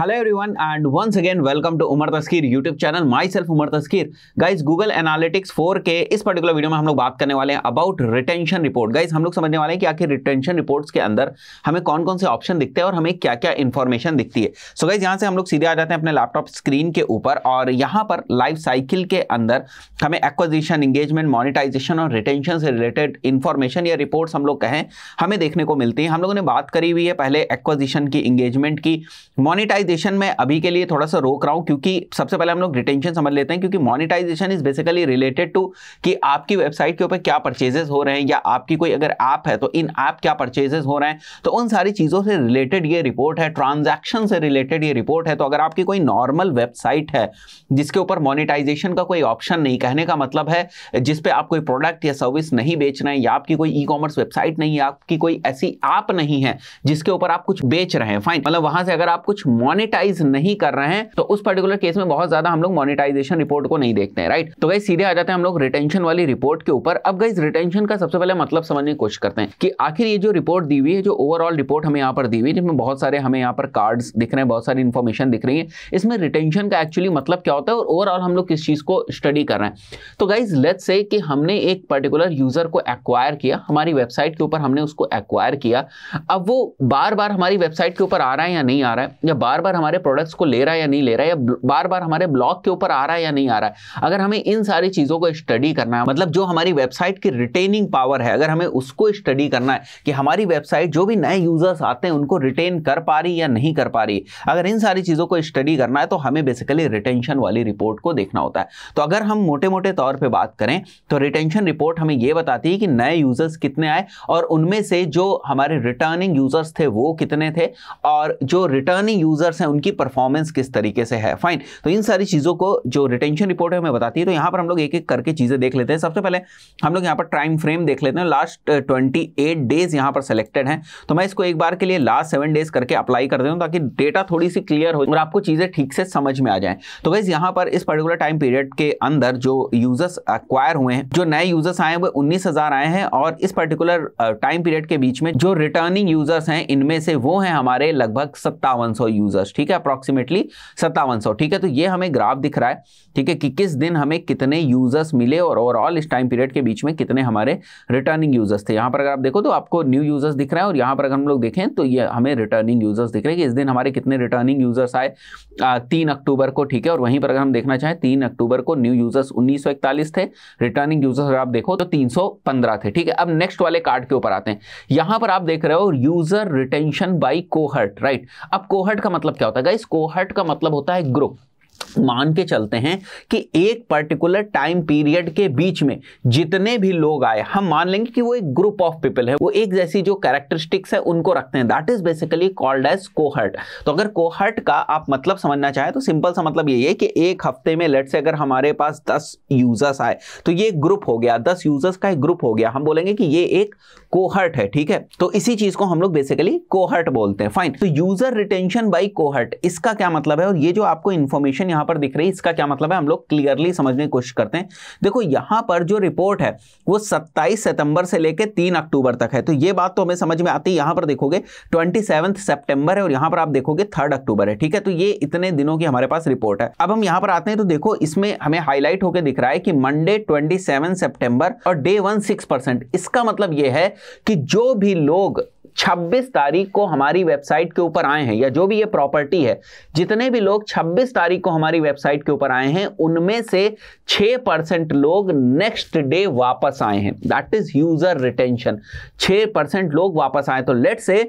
and once again welcome to Umar Taskeer YouTube channel myself Umar Taskeer guys Google Analytics four के इस particular video में हम लोग बात करने वाले हैं अबाउट रिटेंशन रिपोर्ट गाइज हम लोग समझने वाले हैं कि आखिर रिटेंशन रिपोर्ट्स के अंदर हमें कौन कौन से ऑप्शन दिखते हैं और हमें क्या क्या इन्फॉर्मेशन दिखती है सो गाइज यहाँ से हम लोग सीधे आ जाते हैं अपने लैपटॉप स्क्रीन के ऊपर और यहाँ पर लाइफ साइकिल के अंदर हमें एक्विजिशन इंगेजमेंट मोनिटाइजेशन और रिटेंशन से रिलेटेड इन्फॉर्मेशन या रिपोर्ट्स हम लोग कहें हमें देखने को मिलती है हम लोगों ने बात करी हुई है पहले एक्विजिशन की इंगेजमेंट की मोनिटाइज मोनिटाइजेशन में अभी के लिए थोड़ा सा रोक रहा हूँ क्योंकि सबसे पहले हम लोग रिटेंशन समझ लेते हैं क्योंकि monetisation is basically related to कि आपकी वेबसाइट के ऊपर क्या परचेजेस हो रहे हैं या आपकी कोई अगर ऐप है तो इन ऐप क्या परचेजेस हो रहे हैं तो उन सारी चीज़ों से रिलेटेड ये रिपोर्ट है ट्रांजेक्शन से रिलेटेड ये रिपोर्ट है तो अगर आपकी कोई नॉर्मल वेबसाइट है जिसके ऊपर मोनिटाइजेशन का कोई ऑप्शन नहीं कहने का मतलब है जिसपे आप कोई प्रोडक्ट या सर्विस नहीं बेच रहे हैं या आपकी कोई ई कॉमर्स वेबसाइट नहीं है आपकी कोई ऐसी ऐप नहीं है जिसके ऊपर आप कुछ बेच रहे हैं फाइन मतलब वहां से अगर आप कुछ मोनिटाइज नहीं कर रहे हैं तो उस पर्टिकुलर केस में बहुत ज्यादा हम लोग मोनिटाइजेशन रिपोर्ट को नहीं देखते हैं राइट तो गई सीधे आ जाते हैं हम लोग रिटेंशन वाली रिपोर्ट के ऊपर अब गई रिटेंशन का सबसे पहले मतलब समझने की कोशिश करते हैं कि आखिर ये जो रिपोर्ट दी हुई है जो ओवरऑल रिपोर्ट हमें यहाँ पर दी हुई है जिसमें बहुत सारे हमें यहाँ पर कार्ड दिख रहे हैं बहुत सारी इन्फॉर्मेशन दिख रही है इसमें रिटेंशन का एक्चुअली मतलब क्या होता है और ओवरऑल हम लोग किस चीज को स्टडी कर रहे हैं तो गाइज लेट्स से कि हमने एक पर्टिकुलर यूजर को एक्वायर किया हमारी वेबसाइट के ऊपर हमने उसको एक्वायर किया अब वो बार बार हमारी वेबसाइट के ऊपर आ रहा है या नहीं आ रहा है या बार बार हमारे प्रोडक्ट्स को ले रहा है या नहीं ले रहा है या बार बार हमारे ब्लॉग के ऊपर आ रहा है या नहीं आ रहा है अगर हमें इन सारी चीज़ों को स्टडी करना है मतलब जो हमारी वेबसाइट की रिटेनिंग पावर है अगर हमें उसको स्टडी करना है कि हमारी वेबसाइट जो भी नए यूज़र्स आते हैं उनको रिटेन कर पा रही या नहीं कर पा रही अगर इन सारी चीज़ों को स्टडी करना है तो हमें बेसिकली रिटेंशन वाली रिपोर्ट को देखना होता है तो अगर हम मोटे मोटे तौर पर बात करें तो रिटेंशन रिपोर्ट हमें यह बताती है कि नए यूज़र्स कितने आए और उनमें से जो हमारे रिटर्निंग यूज़र्स थे वो कितने थे और जो रिटर्निंग यूज़र्स टीचर्स हैं उनकी परफॉर्मेंस किस तरीके से है फाइन तो इन सारी चीज़ों को जो रिटेंशन रिपोर्ट है हमें बताती है तो यहाँ पर हम लोग एक एक करके चीज़ें देख लेते हैं सबसे पहले हम लोग यहाँ पर टाइम फ्रेम देख लेते हैं लास्ट ट्वेंटी डेज यहाँ पर सेलेक्टेड हैं तो मैं इसको एक बार के लिए लास्ट सेवन डेज करके अप्लाई कर देता ताकि डेटा थोड़ी सी क्लियर हो और आपको चीज़ें ठीक से समझ में आ जाए तो वैसे यहाँ पर इस पर्टिकुलर टाइम पीरियड के अंदर जो यूजर्स अक्वायर हुए हैं जो नए यूजर्स आए वो उन्नीस आए हैं और इस पर्टिकुलर टाइम पीरियड के बीच में जो रिटर्निंग यूजर्स हैं इनमें से वो हैं हमारे लगभग सत्तावन यूजर्स दस ठीक है अप्रॉक्सीमेटली सत्तावन सौ ठीक है तो ये हमें ग्राफ दिख रहा है ठीक है कि किस दिन हमें कितने यूजर्स मिले और ओवरऑल इस टाइम पीरियड के बीच में कितने हमारे रिटर्निंग यूजर्स थे यहाँ पर अगर आप देखो तो आपको न्यू यूजर्स दिख रहे हैं और यहाँ पर अगर हम लोग देखें तो ये हमें रिटर्निंग यूजर्स दिख रहे हैं कि इस दिन हमारे कितने रिटर्निंग यूजर्स आए तीन अक्टूबर को ठीक है और वहीं पर अगर हम देखना चाहें तीन अक्टूबर को न्यू यूजर्स उन्नीस थे रिटर्निंग यूजर्स अगर आप देखो तो तीन थे ठीक है अब नेक्स्ट वाले कार्ड के ऊपर आते हैं यहाँ पर आप देख रहे हो user retention by cohort right अब कोहर्ट का मतलब मतलब क्या होता है गाइस कोहर्ट का मतलब होता है ग्रुप मान के चलते हैं कि एक पर्टिकुलर टाइम पीरियड के बीच में जितने भी लोग आए हम मान लेंगे कि वो एक ग्रुप ऑफ पीपल है वो एक जैसी जो कैरेक्टरिस्टिक्स है उनको रखते हैं that is basically called as cohort तो अगर कोहर्ट का आप मतलब समझना चाहें तो सिंपल सा मतलब ये है कि एक हफ्ते में लेट से अगर हमारे पास दस यूजर्स आए तो ये ग्रुप हो गया दस यूजर्स का एक ग्रुप हो गया हम बोलेंगे कि ये एक कोहर्ट है ठीक है तो इसी चीज को हम लोग बेसिकली कोहर्ट बोलते हैं फाइन तो यूजर रिटेंशन बाई कोहर्ट इसका क्या मतलब है और ये जो आपको इन्फॉर्मेशन यहां पर दिख रही है इसका क्या मतलब है हम लोग क्लियरली समझने की कोशिश करते हैं देखो यहां पर जो रिपोर्ट है वो सत्ताईस सितंबर से लेकर तीन अक्टूबर तक है तो ये बात तो हमें समझ में आती है यहां पर देखोगे ट्वेंटी सितंबर है और यहां पर आप देखोगे थर्ड अक्टूबर है ठीक है तो ये इतने दिनों की हमारे पास रिपोर्ट है अब हम यहां पर आते हैं तो देखो इसमें हमें हाईलाइट होकर दिख रहा है कि मंडे ट्वेंटी सेवन और डे वन सिक्स परसेंट इसका मतलब यह है कि जो भी लोग 26 तारीख को हमारी वेबसाइट के ऊपर आए हैं या जो भी ये प्रॉपर्टी है जितने भी लोग 26 तारीख को हमारी वेबसाइट के ऊपर आए हैं उनमें से 6 परसेंट लोग नेक्स्ट डे वापस आए हैं that is user retention 6 percent लोग वापस आए तो लेट से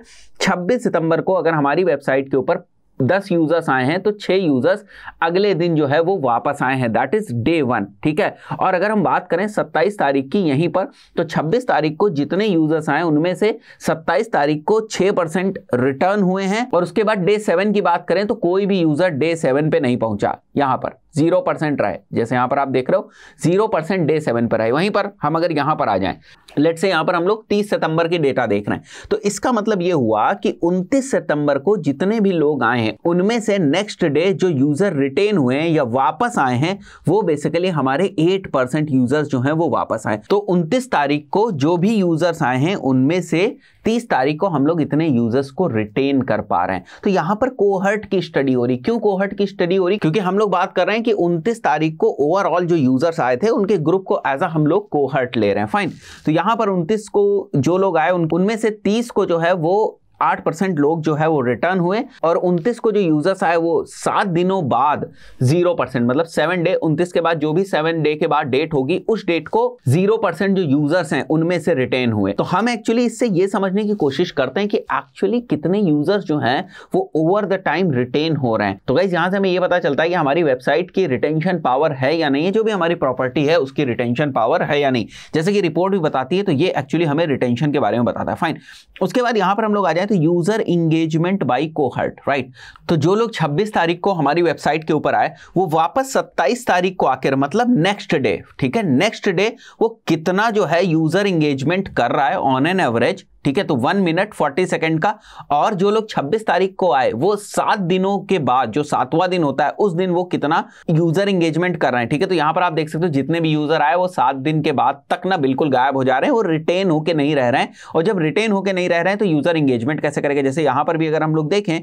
26 सितंबर को अगर हमारी वेबसाइट के ऊपर दस यूजर्स आए हैं तो छह यूजर्स अगले दिन जो है वो वापस आए हैं दैट इज डे वन ठीक है और अगर हम बात करें सत्ताईस तारीख की यहीं पर तो छब्बीस तारीख को जितने यूजर्स आए उनमें से सत्ताईस तारीख को छह परसेंट रिटर्न हुए हैं और उसके बाद डे सेवन की बात करें तो कोई भी यूजर डे सेवन पे नहीं पहुंचा यहां पर जीरो परसेंट रहा है जैसे यहां पर आप देख रहे हो जीरो परसेंट डे सेवन पर है वहीं पर हम अगर यहां पर आ जाएं लेट से यहाँ पर हम लोग तीस सितंबर की डेटा देख रहे हैं तो इसका मतलब ये हुआ कि उनतीस सितंबर को जितने भी लोग आए हैं उनमें से नेक्स्ट डे जो यूज़र रिटेन हुए हैं या वापस आए हैं वो बेसिकली हमारे एट परसेंट यूज़र्स जो हैं वो वापस आए तो उनतीस तारीख को जो भी यूज़र्स आए हैं उनमें से तीस तारीख को हम लोग इतने यूजर्स को रिटेन कर पा रहे हैं तो यहां पर कोहर्ट की स्टडी हो रही क्यों कोहर्ट की स्टडी हो रही क्योंकि हम लोग बात कर रहे हैं कि उनतीस तारीख को ओवरऑल जो यूजर्स आए थे उनके ग्रुप को एज अ हम लोग कोहर्ट ले रहे हैं फाइन तो यहां पर उनतीस को जो लोग आए उनमें से तीस को जो है वो आठ परसेंट लोग जो है वो रिटर्न हुए और उनतीस को जो यूजर्स आए वो सात दिनों बाद जीरो परसेंट मतलब सेवन डे उनतीस के बाद जो भी सेवन डे के बाद डेट होगी उस डेट को जीरो परसेंट जो यूजर्स हैं उनमें से रिटेन हुए तो हम एक्चुअली इससे ये समझने की कोशिश करते हैं कि एक्चुअली कितने यूजर्स जो हैं वो ओवर द टाइम रिटेन हो रहे हैं तो गाइज यहां से हमें ये पता चलता है कि हमारी वेबसाइट की रिटेंशन पावर है या नहीं है जो भी हमारी प्रॉपर्टी है उसकी रिटेंशन पावर है या नहीं जैसे कि रिपोर्ट भी बताती है तो ये एक्चुअली हमें रिटेंशन के बारे में बताता है फाइन उसके बाद यहां पर हम लोग आ जाए है तो user engagement by cohort right तो जो लोग 26 तारीख को हमारी वेबसाइट के ऊपर आए वो वापस 27 तारीख को आकर मतलब नेक्स्ट डे ठीक है नेक्स्ट डे वो कितना जो है यूजर इंगेजमेंट कर रहा है ऑन एन एवरेज ठीक है तो वन मिनट फोर्टी सेकेंड का और जो लोग छब्बीस तारीख को आए वो सात दिनों के बाद जो सातवां दिन होता है उस दिन वो कितना यूजर इंगेजमेंट कर रहे हैं ठीक है तो यहां पर आप देख सकते हो जितने भी यूजर आए वो सात दिन के बाद तक ना बिल्कुल गायब हो जा रहे हैं और रिटेन होके नहीं रह रहे हैं और जब रिटेन होकर नहीं रह रहे हैं तो यूजर इंगेजमेंट कैसे करेगा जैसे यहां पर भी अगर हम लोग देखें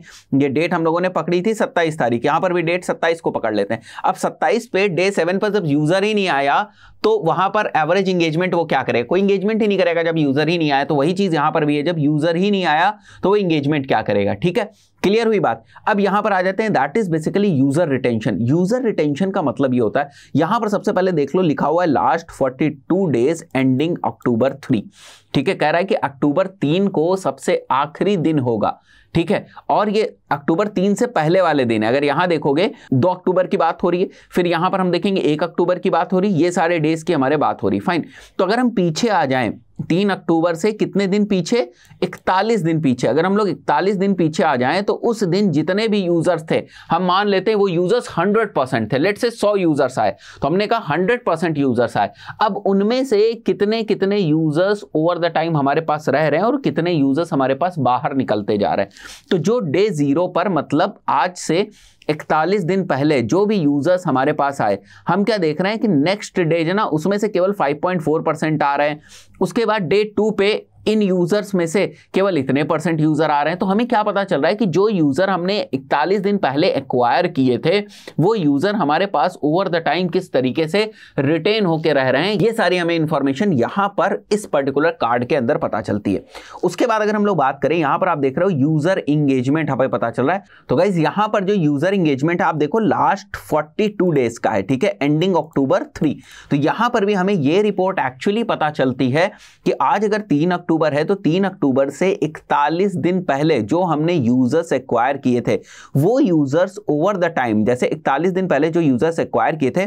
ये डेट हम लोगों ने पकड़ी थी सत्ताईस तारीख यहां पर भी डेट सत्ताईस को पकड़ लेते हैं अब सत्ताईस पे डे सेवन पर जब यूजर ही नहीं आया तो वहां पर एवरेज इंगेजमेंट वो क्या करेगा कोई इंगेजमेंट ही नहीं करेगा जब यूजर ही नहीं आया तो वही चीज यहाँ पर भी है जब यूजर ही नहीं आया तो वो इंगेजमेंट क्या करेगा ठीक है क्लियर हुई बात अब यहां पर आ जाते हैं that is basically user retention user retention का मतलब ये होता है यहां पर सबसे पहले देख लो लिखा हुआ है last 42 days ending October three ठीक है कह रहा है कि अक्टूबर तीन को सबसे आखिरी दिन होगा ठीक है और ये अक्टूबर तीन से पहले वाले दिन है अगर यहाँ देखोगे दो अक्टूबर की बात हो रही है फिर यहाँ पर हम देखेंगे एक अक्टूबर की बात हो रही है ये सारे डेज की हमारे बात हो रही है फाइन तो अगर हम पीछे आ जाएं तीन अक्टूबर से कितने दिन पीछे इकतालीस दिन पीछे अगर हम लोग इकतालीस दिन पीछे आ जाएं तो उस दिन जितने भी यूजर्स थे हम मान लेते हैं वो यूजर्स हंड्रेड परसेंट थे लेट से सौ यूजर्स आए तो हमने कहा हंड्रेड परसेंट यूजर्स आए अब उनमें से कितने कितने यूजर्स ओवर द टाइम हमारे पास रह रहे हैं और कितने यूजर्स हमारे पास बाहर निकलते जा रहे हैं तो जो डे ज़ीरो पर मतलब आज से 41 दिन पहले जो भी यूज़र्स हमारे पास आए हम क्या देख रहे हैं कि नेक्स्ट डे जो ना उसमें से केवल 5.4 परसेंट आ रहे हैं उसके बाद डे टू पे इन यूजर्स में से केवल इतने परसेंट यूजर आ रहे हैं तो हमें क्या पता चल रहा है कि जो यूजर हमने इकतालीस दिन पहले एक्वायर किए थे वो यूजर हमारे पास ओवर द टाइम किस तरीके से रिटेन होकर रह रहे हैं ये सारी हमें इंफॉर्मेशन यहां पर इस पर्टिकुलर कार्ड के अंदर पता चलती है उसके बाद अगर हम लोग बात करें यहां पर आप देख रहे हो यूजर इंगेजमेंट हमें पता चल रहा है तो गाइज यहां पर जो यूजर इंगेजमेंट है आप देखो लास्ट फोर्टी डेज का है ठीक है एंडिंग अक्टूबर थ्री तो यहां पर भी हमें यह रिपोर्ट एक्चुअली पता चलती है कि आज अगर तीन अक्टूबर अक्टूबर है तो तीन अक्टूबर से इकतालीस दिन पहले जो हमने यूजर्स एक्वायर किए थे वो यूजर्स ओवर द टाइम जैसे इकतालीस दिन पहले जो यूजर्स एक्वायर किए थे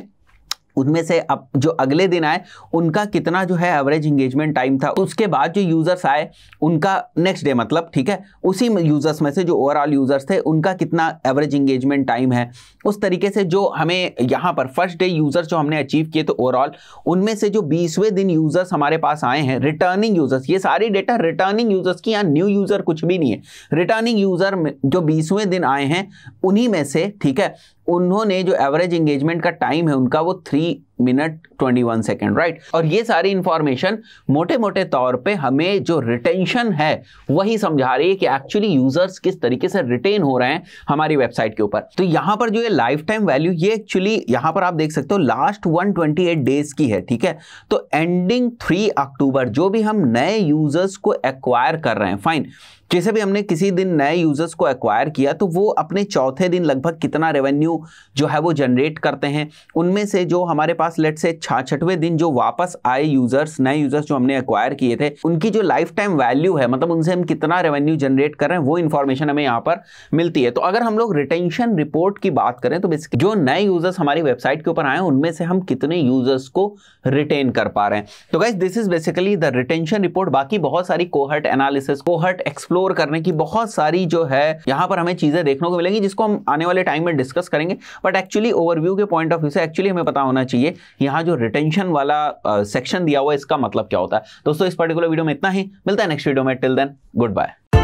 उनमें से अब जो अगले दिन आए उनका कितना जो है एवरेज इंगेजमेंट टाइम था उसके बाद जो यूज़र्स आए उनका नेक्स्ट डे मतलब ठीक है उसी यूज़र्स में से जो ओवरऑल यूज़र्स थे उनका कितना एवरेज इंगेजमेंट टाइम है उस तरीके से जो हमें यहाँ पर फर्स्ट डे यूज़र्स जो हमने अचीव किए तो ओवरऑल उनमें से जो बीसवें दिन यूज़र्स हमारे पास आए हैं रिटर्निंग यूज़र्स ये सारी डेटा रिटर्निंग यूज़र्स की यहाँ न्यू यूज़र कुछ भी नहीं है रिटर्निंग यूज़र जो बीसवें दिन आए हैं उन्हीं में से ठीक है उन्होंने जो एवरेज एंगेजमेंट का टाइम है उनका वो three minute twenty one second right और ये सारी इंफॉर्मेशन मोटे मोटे तौर पे हमें जो रिटेंशन है वही समझा रही है कि एक्चुअली यूजर्स किस तरीके से रिटेन हो रहे हैं हमारी वेबसाइट के ऊपर तो यहाँ पर जो ये लाइफ टाइम वैल्यू ये एक्चुअली यहाँ पर आप देख सकते हो लास्ट वन डेज की है ठीक है तो एंडिंग थ्री अक्टूबर जो भी हम नए यूजर्स को एक्वायर कर रहे हैं फाइन जैसे भी हमने किसी दिन नए यूजर्स को एक्वायर किया तो वो अपने चौथे दिन लगभग कितना रेवेन्यू जो है वो जनरेट करते हैं उनमें से जो हमारे पास लेट से छठवें दिन जो वापस आए यूजर्स नए यूजर्स जो हमने एक्वायर किए थे उनकी जो लाइफ टाइम वैल्यू है मतलब उनसे हम कितना रेवेन्यू जनरेट कर रहे हैं वो इन्फॉर्मेशन हमें यहाँ पर मिलती है तो अगर हम लोग रिटेंशन रिपोर्ट की बात करें तो बेसिकली जो नए यूजर्स हमारी वेबसाइट के ऊपर आए उनमें से हम कितने यूजर्स को रिटेन कर पा रहे हैं तो guys this is basically the retention report बाकी बहुत सारी cohort analysis cohort explore explore करने की बहुत सारी जो है यहाँ पर हमें चीज़ें देखने को मिलेंगी जिसको हम आने वाले टाइम में डिस्कस करेंगे बट एक्चुअली ओवरव्यू के पॉइंट ऑफ व्यू से एक्चुअली हमें पता होना चाहिए यहाँ जो रिटेंशन वाला सेक्शन दिया हुआ है इसका मतलब क्या होता है दोस्तों इस पर्टिकुलर वीडियो में इतना ही मिलता है नेक्स्ट वीडियो में टिल देन गुड बाय